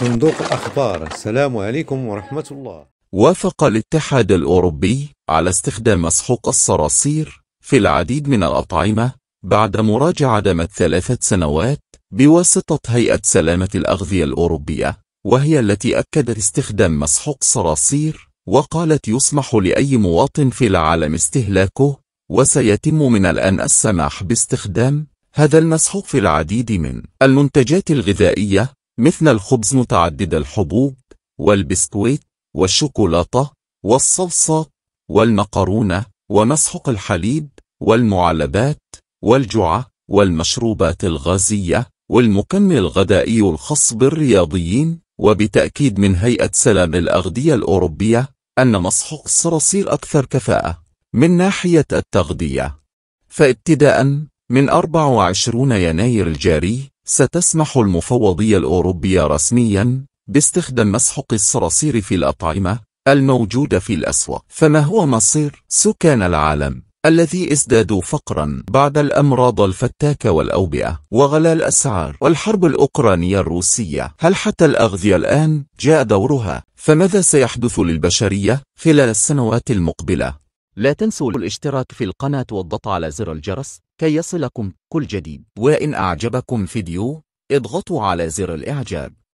صندوق الأخبار السلام عليكم ورحمة الله وافق الاتحاد الأوروبي على استخدام مسحوق الصراصير في العديد من الأطعمة بعد مراجعة دامت ثلاثة سنوات بواسطة هيئة سلامة الأغذية الأوروبية وهي التي أكدت استخدام مسحوق صراصير وقالت يسمح لأي مواطن في العالم استهلاكه وسيتم من الآن السماح باستخدام هذا المسحوق في العديد من المنتجات الغذائية مثل الخبز متعدد الحبوب والبسكويت والشوكولاتة والصلصة والمقرونة ومسحوق الحليب والمعلبات والجعة والمشروبات الغازية والمكمل الغذائي الخاص بالرياضيين وبتأكيد من هيئة سلام الأغذية الأوروبية أن مسحوق الصراصير أكثر كفاءة من ناحية التغذية فابتداء من 24 يناير الجاري ستسمح المفوضية الأوروبية رسمياً باستخدام مسحوق الصراصير في الأطعمة الموجودة في الأسواق فما هو مصير سكان العالم الذي ازدادوا فقرا بعد الأمراض الفتاكة والأوبئة وغلاء الأسعار والحرب الأوكرانية الروسية هل حتى الأغذية الآن جاء دورها؟ فماذا سيحدث للبشرية خلال السنوات المقبلة؟ لا تنسوا الاشتراك في القناة والضغط على زر الجرس كي يصلكم كل جديد وإن أعجبكم فيديو اضغطوا على زر الإعجاب